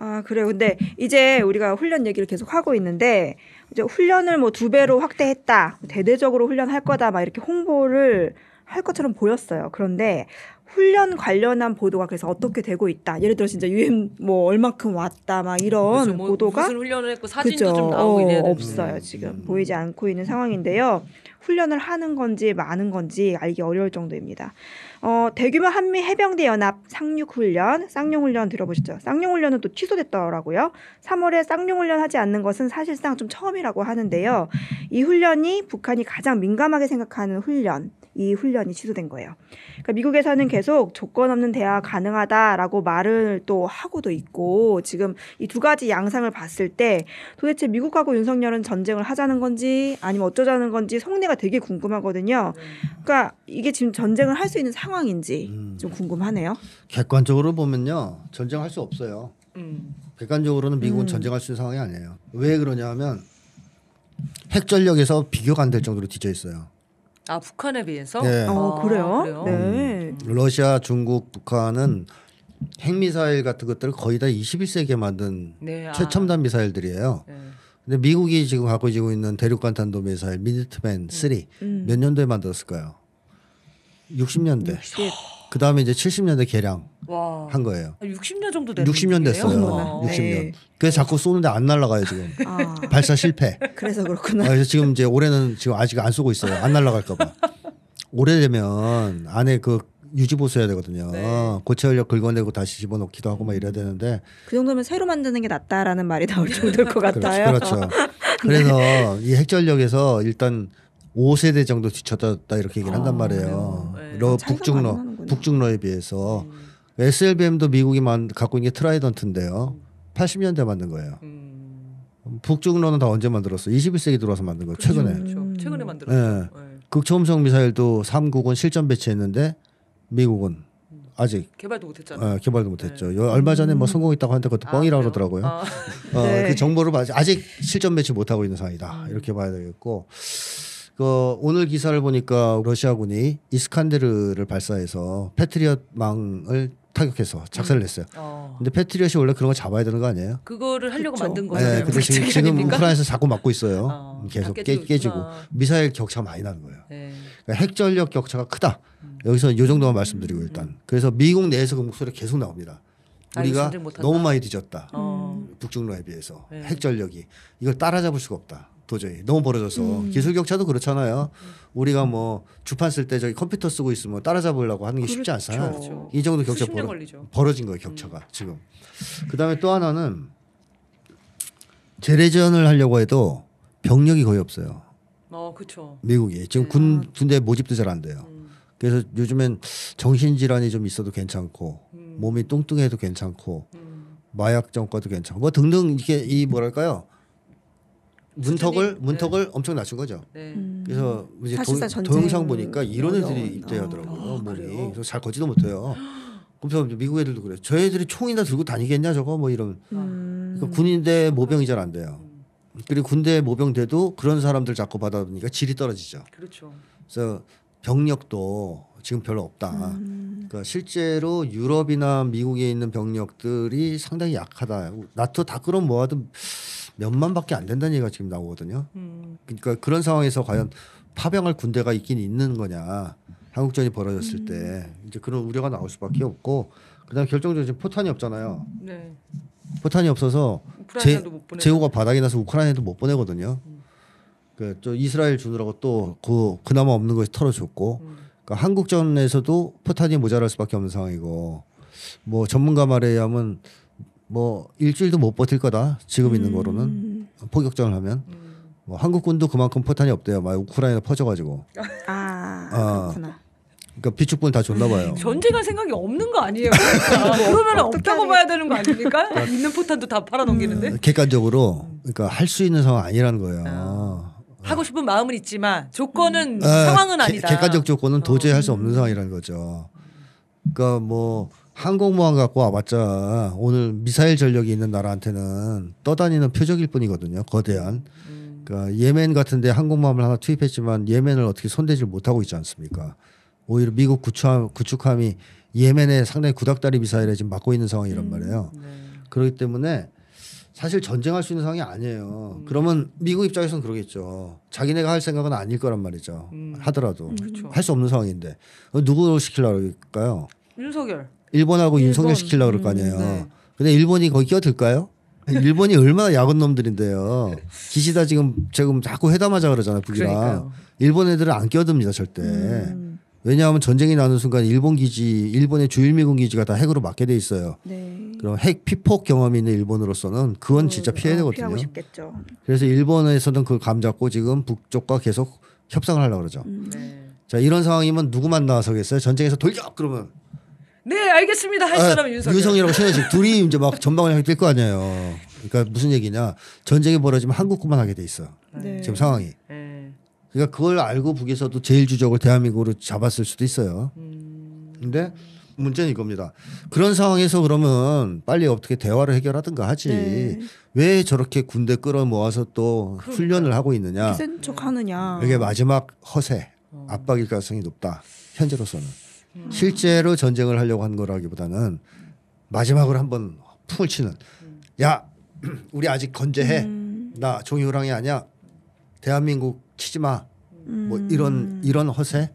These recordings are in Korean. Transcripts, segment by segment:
아, 그래요. 근데 이제 우리가 훈련 얘기를 계속 하고 있는데 이제 훈련을 뭐 두 배로 확대했다. 뭐 대대적으로 훈련할 거다. 막 이렇게 홍보를 할 것처럼 보였어요. 그런데 훈련 관련한 보도가 그래서 어떻게 되고 있다. 예를 들어 진짜 유엔 뭐 얼마큼 왔다 막 이런 그렇죠. 뭐 보도가 무슨 훈련을 했고 사진도 그쵸? 좀 나오고 어, 없어요 음. 지금 음. 보이지 않고 있는 상황인데요. 훈련을 하는 건지 많은 건지 알기 어려울 정도입니다. 어, 대규모 한미 해병대 연합 상륙 훈련, 쌍용 훈련 들어보셨죠? 쌍용 훈련은 또 취소됐더라고요. 3월에 쌍용 훈련 하지 않는 것은 사실상 좀 처음이라고 하는데요. 이 훈련이 북한이 가장 민감하게 생각하는 훈련 이 훈련이 취소된 거예요. 그러니까 미국에서는 계속 조건 없는 대화 가능하다라고 말을 또 하고도 있고 지금 이 두 가지 양상을 봤을 때 도대체 미국하고 윤석열은 전쟁을 하자는 건지 아니면 어쩌자는 건지 속내가 되게 궁금하거든요. 그러니까 이게 지금 전쟁을 할 수 있는 상황인지 음. 좀 궁금하네요. 객관적으로 보면요. 전쟁할 수 없어요. 음. 객관적으로는 미국은 음. 전쟁할 수 있는 상황이 아니에요. 왜 그러냐면 핵전력에서 비교가 안 될 정도로 뒤져 있어요. 아 북한에 비해서? 네. 어, 아, 그래요? 그래요? 네. 음. 러시아, 중국, 북한은 핵미사일 같은 것들을 거의 다 21세기에 만든 네, 아. 최첨단 미사일들이에요. 네. 근데 미국이 지금 갖고 지고 있는 대륙간 탄도 미사일 미니트맨 3몇 음. 음. 년도에 만들었을까요? 60년대. 60. 그 다음에 이제 70년대 개량. 한 아. 거예요. 60년 정도 됐어요. 60년 됐어요. 60년. 네. 그래서 자꾸 쏘는데 안 날아가요 지금. 아. 발사 실패. 그래서 그렇구나. 아, 그래서 지금 이제 올해는 지금 아직 안 쏘고 있어요. 안 날아갈까봐. 오래되면 안에 그 유지 보수해야 되거든요. 네. 고체 연료 긁어내고 다시 집어넣기도 하고 막 이래야 되는데 그 정도면 새로 만드는 게 낫다라는 말이 나올 정도일 것 그렇죠. 같아요. 그렇죠. 그렇죠. 그래서 네. 이 핵전력에서 일단 5세대 정도 뒤쳤다 이렇게 얘기를 한단 아, 말이에요. 네. 러 북중러 북중러에 비해서 음. SLBM도 미국이 만, 갖고 있는 게 트라이던트인데요. 80년대 음. 만든 거예요. 음. 북중로는 다 언제 만들었어? 21세기 들어서 만든 거예요. 그렇죠, 최근에. 그 최근에 만들었어요. 네. 예. 네. 예. 극초음속 미사일도 3국은 실전 배치했는데 미국은 아직 개발도 못했잖아요. 네, 개발도 못했죠. 네. 얼마 전에 뭐 성공했다고 하는데 그것도 아, 뻥이라고 그래요? 그러더라고요. 아. 어, 네. 그 정보를 봐야지. 아직 실전 배치 못하고 있는 상황이다 음. 이렇게 봐야 되겠고 그 오늘 기사를 보니까 러시아군이 이스칸데르를 발사해서 패트리엇망을 타격해서 작사를 음. 냈어요. 어. 근데 패트리엇이 원래 그런 거 잡아야 되는 거 아니에요? 그거를 하려고 그쵸? 만든 네, 거예요. 네, 근데 지금, 지금 우크라이나에서 자꾸 맞고 있어요. 어, 계속 깨, 깨지고 어. 미사일 격차 많이 나는 거예요. 네. 그러니까 핵전력 격차가 크다. 음. 여기서 요 정도만 말씀드리고 음. 일단 음. 그래서 미국 내에서 그 목소리 계속 나옵니다. 우리가 너무 많이 뒤졌다. 어. 북중로에 비해서 네. 핵전력이 이걸 따라잡을 수가 없다. 도저히 너무 벌어져서 음. 기술 격차도 그렇잖아요. 우리가 뭐 주판 쓸 때 저기 컴퓨터 쓰고 있으면 따라잡으려고 하는 게 쉽지 그렇죠. 않잖아요. 그렇죠. 이 정도 격차 벌어, 벌어진 거예요 격차가 음. 지금. 그다음에 또 하나는 재래전을 하려고 해도 병력이 거의 없어요. 어, 그렇죠. 미국이 지금 음. 군 군대 모집도 잘 안 돼요. 음. 그래서 요즘엔 정신질환이 좀 있어도 괜찮고 음. 몸이 뚱뚱해도 괜찮고 음. 마약 정과도 괜찮고 뭐 등등 이게 렇이 뭐랄까요 문턱을 문턱을 네. 엄청 낮춘 거죠. 네. 음. 그래서 이제 도, 동영상 보니까 이런 애들이 있대하더라고요 아, 머리. 그래서 잘 걷지도 못해요. 그래서 미국 애들도 그래. 저 애들이 총이나 들고 다니겠냐 저거 뭐 이런. 음. 그러니까 군인데 모병이 잘 안 돼요. 그리고 군대 모병 돼도 그런 사람들 자꾸 받아보니까 질이 떨어지죠. 그렇죠. 그래서 병력도 지금 별로 없다. 음. 그러니까 실제로 유럽이나 미국에 있는 병력들이 상당히 약하다. 나토 다 끌어모아도 몇만밖에 안 된다는 얘기가 지금 나오거든요. 음. 그러니까 그런 상황에서 과연 파병할 군대가 있긴 있는 거냐. 한국전이 벌어졌을 음. 때 이제 그런 우려가 나올 수밖에 없고 그다음 결정적으로 지금 포탄이 없잖아요. 네. 포탄이 없어서 제, 제후가 바닥이 나서 우크라이나도 못 보내거든요. 음. 그또 이스라엘 주느라고 또 그 그나마 없는 것이 털어줬고 음. 그니까 한국전에서도 포탄이 모자랄 수밖에 없는 상황이고 뭐 전문가 말에 의하면 뭐 일주일도 못 버틸 거다 지금 있는 거로는 포격전을 음. 하면 음. 뭐 한국군도 그만큼 포탄이 없대요. 막 우크라이나 퍼져가지고. 아, 아그러니까 비축분 다 줬나 봐요. 전쟁할 생각이 없는 거 아니에요? 그러니까. 그러면 없다고 봐야 되는 거 아닙니까? 그러니까 있는 포탄도 다 팔아넘기는데. 음, 객관적으로 그러니까 할 수 있는 상황 아니라는 거예요. 아. 어. 하고 싶은 마음은 있지만 조건은 음. 아, 상황은 아, 아니다. 객관적 조건은 도저히 어. 할수 없는 상황이라는 거죠. 그러니까 뭐 항공모함 갖고 와봤자 오늘 미사일 전력이 있는 나라한테는 떠다니는 표적일 뿐이거든요. 거대한. 음. 그러니까 예멘 같은데 항공모함을 하나 투입했지만 예멘을 어떻게 손대질 못하고 있지 않습니까? 오히려 미국 구축함, 구축함이 예멘의 상당히 구닥다리 미사일에 지금 맞고 있는 상황이란 음, 말이에요. 음. 네. 그렇기 때문에 사실 전쟁할 수 있는 상황이 아니에요. 음. 그러면 미국 입장에서는 그러겠죠. 자기네가 할 생각은 아닐 거란 말이죠. 음. 하더라도 할 수 없는 상황인데 누구를 시킬라 그럴까요? 윤석열. 일본하고 일본. 윤석열 시킬라 그럴 거 아니에요. 음, 네. 근데 일본이 거기 끼어들까요? 일본이 얼마나 야근 놈들인데요. 기시다 지금 지금 자꾸 회담하자 그러잖아요. 북이랑 그러니까요. 일본 애들은 안 끼어듭니다 절대. 음. 왜냐하면 전쟁이 나는 순간 일본 기지, 일본의 주일미군 기지가 다 핵으로 맞게 돼 있어요. 네. 그럼 핵 피폭 경험이 있는 일본으로서는 그건 음, 진짜 피해야 되거든요. 그래서 일본에서는 그걸 감잡고 지금 북쪽과 계속 협상을 하려고 그러죠. 음. 네. 자 이런 상황이면 누구만 나서겠어요? 전쟁에서 돌격 그러면 네 알겠습니다 할 아, 사람은 윤석열. 윤석열하고 최현식 둘이 이제 막 전방을 향해 뛸 거 아니에요. 그러니까 무슨 얘기냐 전쟁이 벌어지면 한국만 하게 돼 있어. 네. 지금 상황이. 네. 그러니까 그걸 알고 북에서도 제일 주적을 대한민국으로 잡았을 수도 있어요. 음. 근데 문제는 이겁니다. 그런 상황에서 그러면 빨리 어떻게 대화를 해결하든가 하지. 네. 왜 저렇게 군대 끌어모아서 또 그러니까. 훈련을 하고 있느냐. 센척 하느냐. 이게 마지막 허세, 어. 압박일 가능성이 높다. 현재로서는. 음. 실제로 전쟁을 하려고 한 거라기보다는 마지막으로 한번 풍을 치는 음. 야 우리 아직 건재해 음. 나 종이 호랑이 아니야 대한민국 치지 마뭐 이런 음. 이런 허세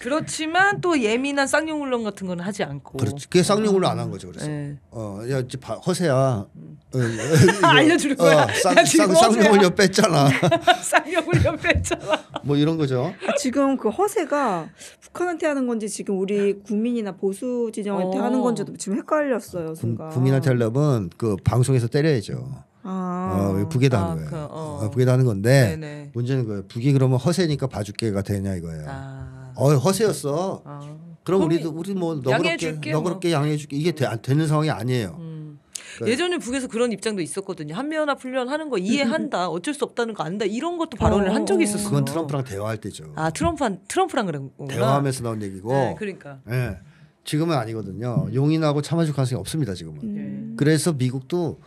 그렇지만 또 예민한 쌍용 울렁 같은 건 하지 않고. 그렇지. 그게 쌍용 울렁 음. 안한 거죠. 그래서 네. 어야 이제 허세야. 어, 음. 어, 아, 알려줄 거야. 어, 쌍, 쌍, 쌍용 울렁 뺐잖아. 쌍용 울렁 뺐잖아. 뭐 이런 거죠. 아, 지금 그 허세가 북한한테 하는 건지 지금 우리 국민이나 보수 지정한테 어. 하는 건지도 지금 헷갈렸어요. 순간. 국민한테 하려면 그 방송에서 때려야죠. 아. 어, 북에다 하는 아, 거예요. 그, 어. 어. 북에다 하는 건데 네네. 문제는 그 북이 그러면 허세니까 봐줄게가 되냐 이거예요. 아. 어 허세였어. 아. 그럼 우리도 우리 뭐 너그럽게 뭐. 너그럽게 뭐. 양해해줄게 이게 되, 는 상황이 아니에요. 음. 그러 그러니까 예전에 북에서 그런 입장도 있었거든요. 한미연합 훈련하는 거 이해한다, 어쩔 수 없다는 거 안다 이런 것도 발언을 어. 한 적이 있었어요. 그건 트럼프랑 대화할 때죠. 아 트럼프랑 트럼프랑 그런 거 대화하면서 나온 얘기고. 네, 그러니까. 네. 지금은 아니거든요. 용인하고 참아줄 가능성이 없습니다 지금은. 음. 그래서 미국도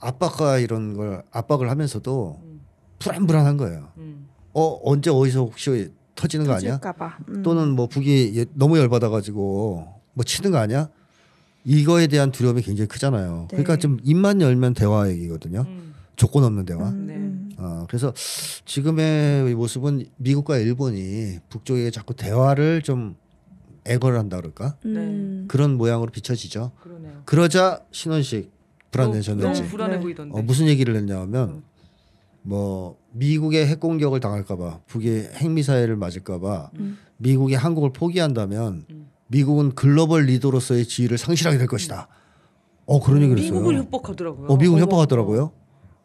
압박과 이런 걸 압박을 하면서도 음. 불안불안한 거예요. 음. 어 언제 어디서 혹시 터지는 거 아니야? 음. 또는 뭐 북이 예, 너무 열받아가지고 뭐 치는 거 아니야? 이거에 대한 두려움이 굉장히 크잖아요. 네. 그러니까 좀 입만 열면 대화 얘기거든요. 음. 조건 없는 대화. 음, 네. 어, 그래서 지금의 모습은 미국과 일본이 북쪽에 자꾸 대화를 좀 애걸 한다 그럴까? 네. 음. 그런 모양으로 비춰지죠. 그러자 신원식 불안해졌는지. 너무 불안해 네. 보이던데. 어, 무슨 얘기를 했냐면 어. 뭐 미국의 핵 공격을 당할까봐 북의 핵미사일을 맞을까봐 음. 미국이 한국을 포기한다면 음. 미국은 글로벌 리더로서의 지위를 상실하게 될 것이다. 음. 어 그런 얘기를 했어요. 미국을 협박하더라고요. 어 미국 어, 협박하더라고요. 어, 어.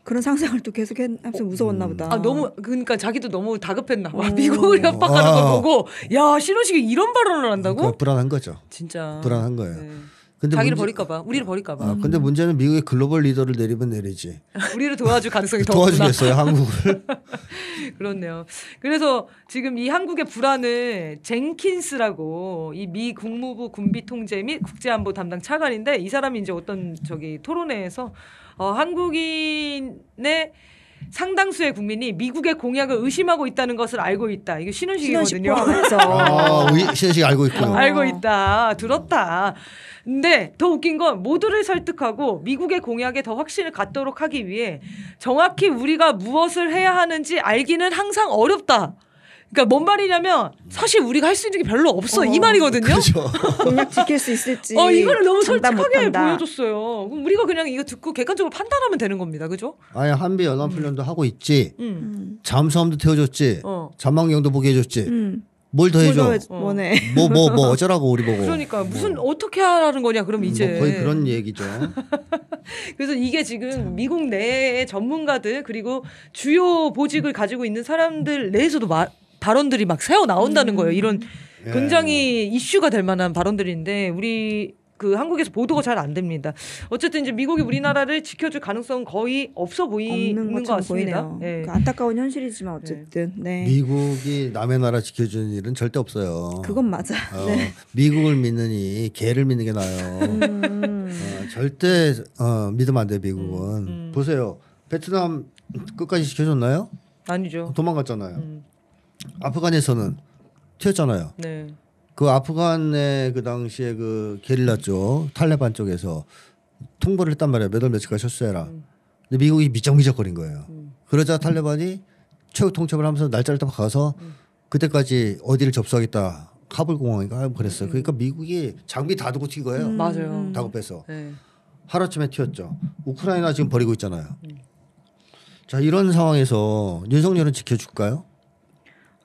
그런 상상을 또 계속 했, 면서 음. 무서웠나 보다. 아 너무 그러니까 자기도 너무 다급했나 봐. 음. 미국을 협박하는 아. 거 보고 야 신호식이 이런 발언을 한다고? 그러니까 불안한 거죠. 진짜 불안한 거예요. 네. 근데 자기를 문제... 버릴까봐 우리를 버릴까봐. 아, 근데 문제는 미국의 글로벌 리더를 내리면 내리지. 우리를 도와줄 가능성이 더 도와주겠어요 한국을. 그렇네요. 그래서 지금 이 한국의 불안을 젠킨스라고 이 미 국무부 군비 통제 및 국제안보 담당 차관인데 이 사람이 이제 어떤 저기 토론회에서 어, 한국인의 상당수의 국민이 미국의 공약을 의심하고 있다는 것을 알고 있다. 이게 신혼식이거든요. 신혼식 아, 신혼식 알고 있고 알고 있다. 들었다. 근데 더 웃긴 건 모두를 설득하고 미국의 공약에 더 확신을 갖도록 하기 위해 정확히 우리가 무엇을 해야 하는지 알기는 항상 어렵다. 그러니까 뭔 말이냐면 사실 우리가 할 수 있는 게 별로 없어 어, 이 말이거든요. 그렇 지킬 수 있을지. 어 이거를 너무 솔직하게 보여줬어요. 그럼 우리가 그냥 이거 듣고 객관적으로 판단하면 되는 겁니다. 그죠? 아예 한미 연합 훈련도 음. 하고 있지. 음. 음. 잠수함도 태워줬지. 어. 자망경도 보게 해줬지. 음. 뭘더 해줘? 뭐뭐뭐 뭐 뭐, 뭐, 뭐, 어쩌라고 우리 보고. 그러니까 뭐. 무슨 뭐. 어떻게 하라는 거냐 그럼 음, 이제. 뭐 거의 그런 얘기죠. 그래서 이게 지금 참. 미국 내의 전문가들 그리고 주요 보직을 가지고 있는 사람들 내에서도 마, 발언들이 막 새어 나온다는 음. 거예요. 이런 예. 굉장히 이슈가 될 만한 발언들인데 우리 그 한국에서 보도가 잘 안 됩니다. 어쨌든 이제 미국이 우리나라를 지켜줄 가능성은 거의 없어 보이는 것 같습니다. 네. 그 안타까운 현실이지만 어쨌든 네. 네. 미국이 남의 나라 지켜주는 일은 절대 없어요. 그건 맞아. 어, 네. 미국을 믿느니 개를 믿는 게 나요. 음. 어, 절대 어, 믿으면 안돼 미국은. 음, 음. 보세요 베트남 끝까지 지켜줬나요? 아니죠. 도망갔잖아요. 음. 아프간에서는 튀었잖아요. 네. 그아프간에그 당시에 그 게릴라 쪽 탈레반 쪽에서 통보를 했단 말이에요. 몇월 며칠까지 철수해라. 음. 근데 미국이 미적미적거린 거예요. 음. 그러자 탈레반이 최후 통첩을 하면서 날짜를 딱 가서 음. 그때까지 어디를 접수하겠다. 카불 공항인가 그랬어요. 음. 그러니까 미국이 장비 다 두고 튄 거예요. 음. 맞아요. 음. 다급해서 네. 하루쯤에 튀었죠. 우크라이나 지금 버리고 있잖아요. 자 이런 상황에서 윤석열은 지켜줄까요?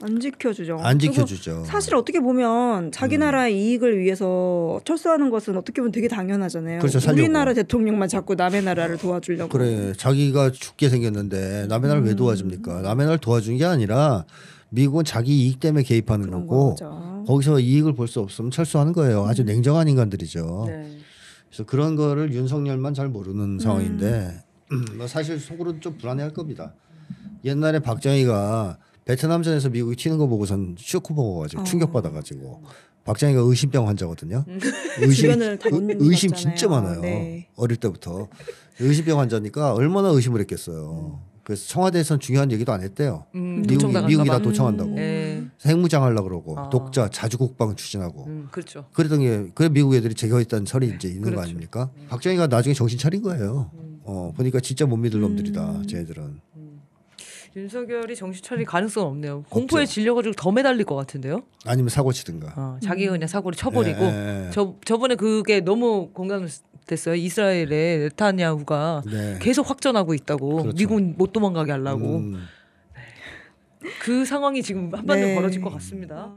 안 지켜주죠. 안 지켜주죠. 사실 어떻게 보면 자기 음. 나라의 음. 이익을 위해서 철수하는 것은 어떻게 보면 되게 당연하잖아요. 그렇죠. 우리나라 대통령만 자꾸 남의 나라를 도와주려고. 그래. 자기가 죽게 생겼는데 남의 나라를 음. 왜 도와줍니까? 남의 나라를 도와준 게 아니라 미국은 자기 이익 때문에 개입하는 거고 거 거기서 이익을 볼 수 없으면 철수하는 거예요. 아주 음. 냉정한 인간들이죠. 네. 그래서 그런 거를 윤석열만 잘 모르는 상황인데 음. 뭐 사실 속으로는 좀 불안해할 겁니다. 옛날에 박정희가 베트남전에서 미국이 튀는 거 보고선 쇼크 먹어가지고 어. 충격받아가지고 박정희가 의심병 환자거든요. 음. 의심, 의, 심 진짜 많아요. 네. 어릴 때부터 의심병 환자니까 얼마나 의심을 했겠어요. 음. 그래서 청와대에선 중요한 얘기도 안 했대요. 음, 미국이, 미국이 다 음. 도청한다고. 음, 네. 핵무장 하려 고 그러고 아. 독자 자주국방 추진하고. 음, 그렇죠. 그랬던 게 그래 미국 애들이 제거했다는 설이 이제 있는 그렇죠. 거 아닙니까? 네. 박정희가 나중에 정신 차린 거예요. 어 보니까 진짜 못 믿을 놈들이다. 쟤들은. 윤석열이 정신 차릴 가능성은 없네요. 공포에 질려가지고 더 매달릴 것 같은데요. 아니면 사고 치든가. 어, 자기가 그냥 사고를 쳐버리고. 예, 예, 예. 저 저번에 그게 너무 공감됐어요. 이스라엘의 네타냐후가 네. 계속 확전하고 있다고. 그렇죠. 미군 못 도망가게 하려고. 음. 네. 그 상황이 지금 한반도 네. 벌어질 것 같습니다.